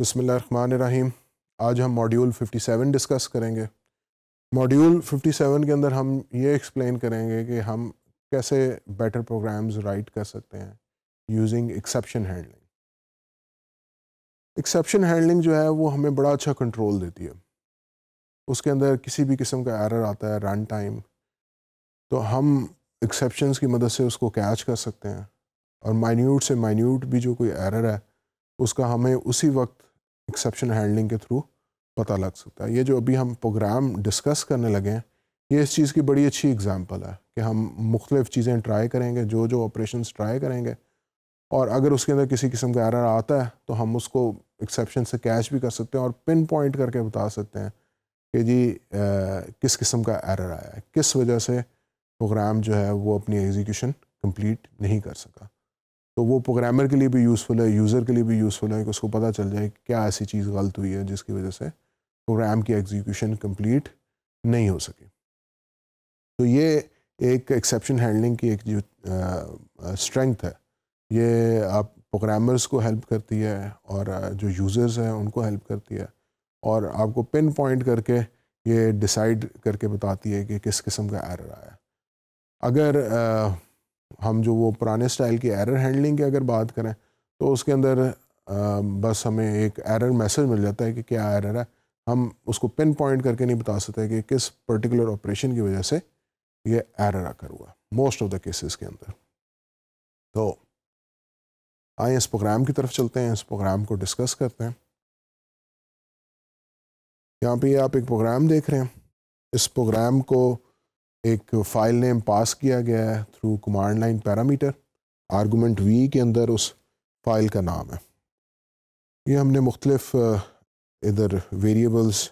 बसमीम आज हम मॉड्यूल 57 डिस्कस करेंगे मॉड्यूल 57 के अंदर हम ये एक्सप्लेन करेंगे कि हम कैसे बेटर प्रोग्राम्स राइट कर सकते हैं using exception handling exception handling जो है वो हमें बड़ा अच्छा कंट्रोल देती है उसके अंदर किसी भी किस्म का एरर आता है रन टाइम तो हम एक्सेप्शंस की मदद से उसको कैच कर सकते हैं और माइन्यूट से माइन्यूट भी जो कोई एरर है उसका हमें उसी वक्त एक्सेप्शन हैंडलिंग के थ्रू पता लग सकता है ये जो अभी हम प्रोग्राम डिस्कस करने लगे हैं ये इस चीज़ की बड़ी अच्छी एग्जांपल है कि हम मुख्तलिफ़ चीज़ें ट्राई करेंगे जो जो ऑपरेशन ट्राई करेंगे और अगर उसके अंदर किसी किस्म का एरर आता है तो हम उसको एक्सेप्शन से कैश भी कर सकते हैं और पिन पॉइंट करके बता सकते हैं कि जी आ, किस किस्म का एरर आया है किस वजह से प्रोग्राम जो है वो अपनी एग्जीक्यूशन कंप्लीट नहीं कर सका तो वो प्रोग्रामर के लिए भी यूज़फुल है यूज़र के लिए भी यूज़फुल है कि उसको पता चल जाए क्या ऐसी चीज़ गलत हुई है जिसकी वजह से प्रोग्राम की एग्जीक्यूशन कंप्लीट नहीं हो सके तो ये एक एक्सेप्शन हैंडलिंग की एक जो स्ट्रेंथ है ये आप प्रोग्रामर्स को हेल्प करती है और जो यूज़र्स हैं उनको हेल्प करती है और आपको पिन पॉइंट करके ये डिसाइड करके बताती है कि किस किस्म का एरर आया अगर आ, हम जो वो पुराने स्टाइल की एरर हैंडलिंग की अगर बात करें तो उसके अंदर आ, बस हमें एक एरर मैसेज मिल जाता है कि क्या एरर है हम उसको पिन पॉइंट करके नहीं बता सकते कि किस पर्टिकुलर ऑपरेशन की वजह से ये एरर आकर हुआ मोस्ट ऑफ द केसेस के अंदर तो आए इस प्रोग्राम की तरफ चलते हैं इस प्रोग्राम को डिस्कस करते हैं यहाँ पे आप एक प्रोग्राम देख रहे हैं इस प्रोग्राम को एक फाइल नेम पास किया गया है through command line parameter argument v के अंदर उस फाइल का नाम है ये हमने मुख्तलफ इधर वेरिएबल्स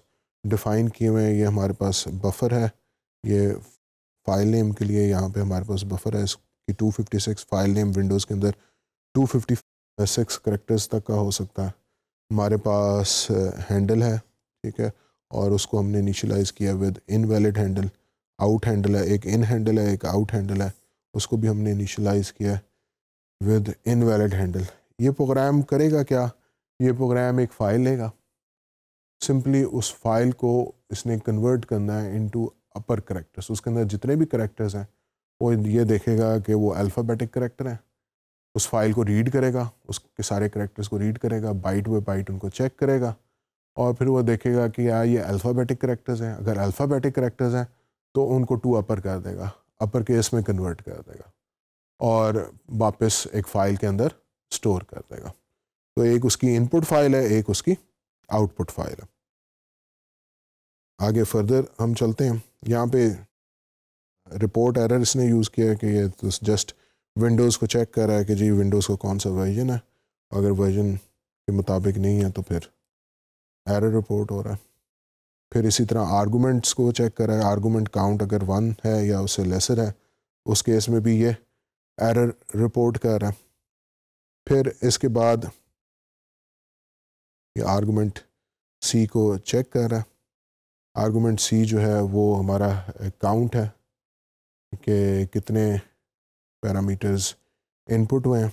डिफ़ाइन किए हुए हैं ये हमारे पास बफर है ये फाइल नेम के लिए यहाँ पे हमारे पास बफर है इसकी 256 फाइल नेम विंडोज़ के अंदर 256 करेक्टर्स तक का हो सकता है हमारे पास हैंडल है ठीक है और उसको हमने इनिशलाइज़ किया with invalid handle out handle है एक इन हैंडल है एक आउट हैंडल है उसको भी हमने इनिशलाइज किया है विद इन वैलिड हैंडल ये प्रोग्राम करेगा क्या ये प्रोग्राम एक फ़ाइल लेगा सिंपली उस फाइल को इसने कन्वर्ट करना है इनटू अपर करेक्टर्स उसके अंदर जितने भी करेक्टर्स हैं वो ये देखेगा कि वो अल्फ़ाबेटिक करेक्टर हैं उस फाइल को रीड करेगा उसके सारे करेक्टर्स को रीड करेगा बाइट बाई बाइट उनको चेक करेगा और फिर वो देखेगा कि यार हाँ, ये अल्फ़ाबेटिक करेक्टर्स हैं अगर अल्फ़ाबेटिक करेक्टर्स हैं तो उनको टू अपर कर देगा अपर केस में कन्वर्ट कर देगा और वापस एक फ़ाइल के अंदर स्टोर कर देगा तो एक उसकी इनपुट फाइल है एक उसकी आउटपुट फाइल है आगे फर्दर हम चलते हैं यहाँ पे रिपोर्ट एरर इसने यूज़ किया है कि ये तो जस्ट विंडोज़ को चेक कर रहा है कि जी विंडोज़ का कौन सा वर्जन है अगर वर्जन के मुताबिक नहीं है तो फिर एरर रिपोर्ट हो रहा है फिर इसी तरह आर्गूमेंट्स को चेक करें आर्गूमेंट काउंट अगर वन है या उससे लेसर है उस केस में भी ये एरर रिपोर्ट कर रहा है फिर इसके बाद ये आर्गूमेंट सी को चेक कर रहा है आर्गूमेंट सी जो है वो हमारा काउंट है कि कितने पैरामीटर्स इनपुट हुए हैं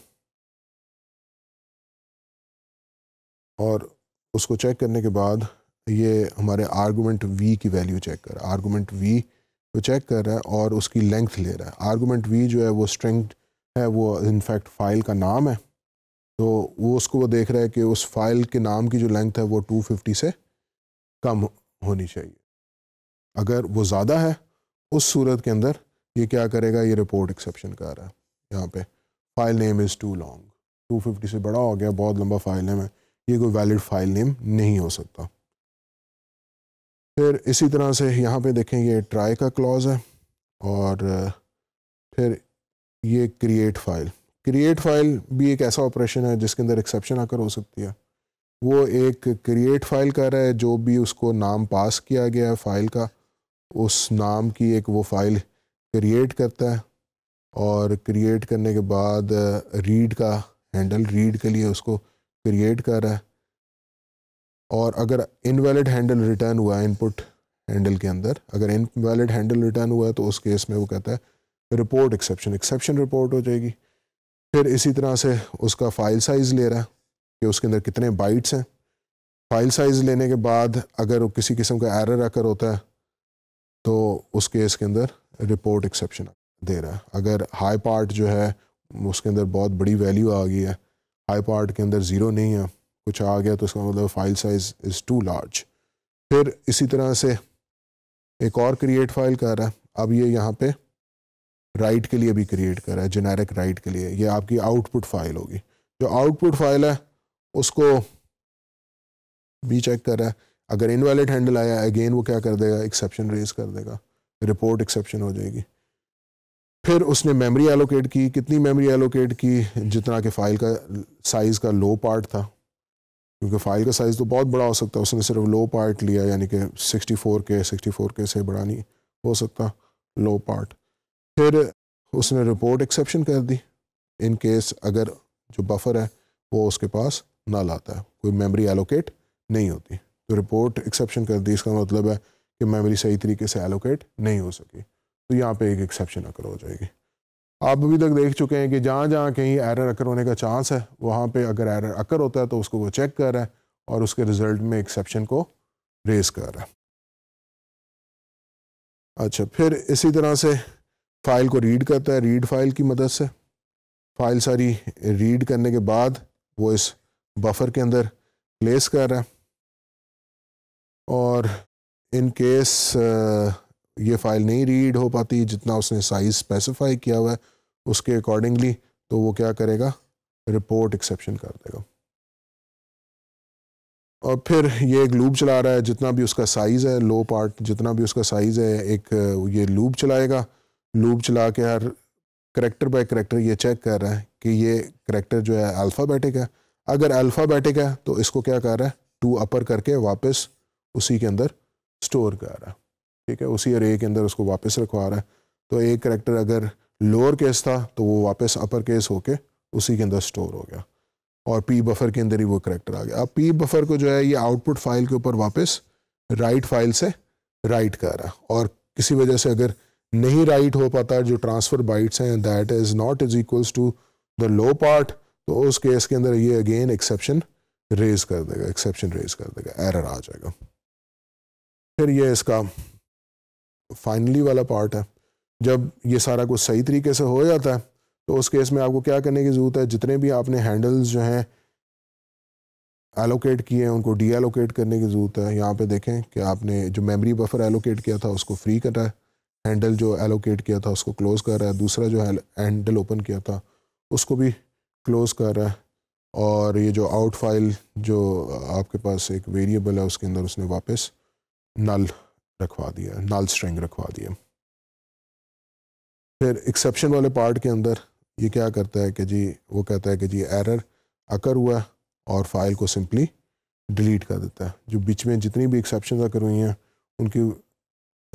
और उसको चेक करने के बाद ये हमारे आर्गूमेंट वी की वैल्यू चेक कर रहा है आर्गूमेंट वी को चेक कर रहा है और उसकी लेंथ ले रहा है आर्गूमेंट वी जो है वो स्ट्रेंग है वो इनफैक्ट फाइल का नाम है तो वो उसको वो देख रहा है कि उस फाइल के नाम की जो लेंथ है वो 250 से कम होनी चाहिए अगर वो ज़्यादा है उस सूरत के अंदर ये क्या करेगा ये रिपोर्ट एक्सेप्शन कर रहा है यहाँ पे file name is too long 250 से बड़ा हो गया बहुत लंबा फाइल नेम है ये कोई वैलिड फाइल नेम नहीं हो सकता फिर इसी तरह से यहाँ पे देखें ये ट्राई का क्लॉज है और फिर ये क्रिएट फाइल क्रिएट फाइल भी एक ऐसा ऑपरेशन है जिसके अंदर एक्सेप्शन आकर हो सकती है वो एक क्रिएट फाइल कर रहा है जो भी उसको नाम पास किया गया है फाइल का उस नाम की एक वो फाइल क्रिएट करता है और क्रिएट करने के बाद रीड का हैंडल रीड के लिए उसको क्रिएट कर रहा है और अगर इनवैलिड हैंडल रिटर्न हुआ है इनपुट हैंडल के अंदर अगर इनवैलिड हैंडल रिटर्न हुआ है तो उस केस में वो कहता है रिपोर्ट एक्सेप्शन एक्सेप्शन रिपोर्ट हो जाएगी फिर इसी तरह से उसका फाइल साइज़ ले रहा है कि उसके अंदर कितने बाइट्स हैं फाइल साइज़ लेने के बाद अगर किसी किस्म का एरर आकर होता है तो उस केस के अंदर रिपोर्ट एक्सेप्शन दे रहा है अगर हाई पार्ट जो है उसके अंदर बहुत बड़ी वैल्यू आ गई है हाई पार्ट के अंदर ज़ीरो नहीं है कुछ आ गया तो इसका मतलब file size is too large फिर इसी तरह से एक और क्रिएट फाइल कर रहा है अब ये यहाँ पे राइट के लिए भी क्रिएट कर रहा है जेनेरिक राइट के लिए ये आपकी आउटपुट फाइल होगी जो आउटपुट फाइल है उसको भी चेक कर रहा है अगर इनवैलिड हैंडल आया अगेन वो क्या कर देगा एक्सेप्शन रेज कर देगा रिपोर्ट एक्सेप्शन हो जाएगी फिर उसने मेमोरी एलोकेट की कितनी मेमोरी एलोकेट की जितना के फाइल का साइज़ का लो पार्ट था क्योंकि फाइल का साइज़ तो बहुत बड़ा हो सकता है उसने सिर्फ लो पार्ट लिया यानी कि 64 के 64 के से बड़ा नहीं हो सकता लो पार्ट फिर उसने रिपोर्ट एक्सेप्शन कर दी इन केस अगर जो बफर है वो उसके पास ना लाता है कोई मेमोरी एलोकेट नहीं होती तो रिपोर्ट एक्सेप्शन कर दी इसका मतलब है कि मेमोरी सही तरीके से एलोकेट नहीं हो सकी तो यहाँ पे एक एक्सेप्शन अगर हो जाएगी आप अभी तक देख चुके हैं कि जहाँ जहाँ कहीं एरर अकर होने का चांस है वहाँ पे अगर एरर अकर होता है तो उसको वो चेक कर रहा है और उसके रिजल्ट में एक्सेप्शन को रेज कर रहा है अच्छा फिर इसी तरह से फाइल को रीड करता है रीड फाइल की मदद से फाइल सारी रीड करने के बाद वो इस बफर के अंदर प्लेस कर रहा है और इन केस ये फ़ाइल नहीं रीड हो पाती जितना उसने साइज़ स्पेसिफाई किया हुआ है उसके अकॉर्डिंगली तो वो क्या करेगा रिपोर्ट एक्सेप्शन कर देगा और फिर ये एक लूप चला रहा है जितना भी उसका साइज़ है लो पार्ट जितना भी उसका साइज़ है एक ये लूप चलाएगा लूप चला के हर करेक्टर बाय करेक्टर ये चेक कर रहा है कि ये करेक्टर जो है अल्फ़ाबेटिक है अगर अल्फ़ाबेटिक है तो इसको क्या कर रहा है टू अपर करके वापस उसी के अंदर स्टोर कर रहा है ठीक है उसी अरे के अंदर उसको वापस रखवा रहा है तो एक करेक्टर अगर लोअर केस था तो वो वापस अपर केस होके उसी के अंदर स्टोर हो गया और पी बफर के अंदर ही वो करेक्टर आ गया अब पी बफर को जो है ये आउटपुट फाइल के ऊपर वापस राइट फाइल से राइट कर रहा है और किसी वजह से अगर नहीं राइट हो पाता जो ट्रांसफ़र बाइट्स हैं that is not is equals to the low part तो उस केस के अंदर ये अगेन एक्सेप्शन रेज कर देगा एक्सेप्शन रेज कर देगा एरर आ जाएगा फिर ये इसका फाइनली वाला पार्ट है जब ये सारा कुछ सही तरीके से हो जाता है तो उस केस में आपको क्या करने की ज़रूरत है जितने भी आपने हैंडल्स जो हैं एलोकेट किए हैं उनको डी एलोकेट करने की ज़रूरत है यहाँ पे देखें कि आपने जो मेमोरी बफर एलोकेट किया था उसको फ्री कर रहा है हैंडल जो एलोकेट किया था उसको क्लोज़ कर रहा है दूसरा जो हैंडल ओपन किया था उसको भी क्लोज़ कर रहा है और ये जो आउट फाइल जो आपके पास एक वेरिएबल है उसके अंदर उसने वापस नल रखवा दिया नाल स्ट्रिंग रखवा दिया फिर एक्सेप्शन वाले पार्ट के अंदर ये क्या करता है कि जी वो कहता है कि जी एरर अकर हुआ और फाइल को सिंपली डिलीट कर देता है जो बीच में जितनी भी एक्सेप्शन अकर हुई हैं उनकी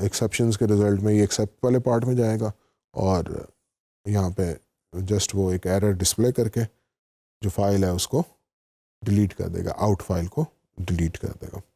एक्सेप्शन के रिज़ल्ट में ये एक्सेप्ट वाले पार्ट में जाएगा और यहाँ पे जस्ट वो एक एरर डिस्प्ले करके जो फाइल है उसको डिलीट कर देगा आउट फाइल को डिलीट कर देगा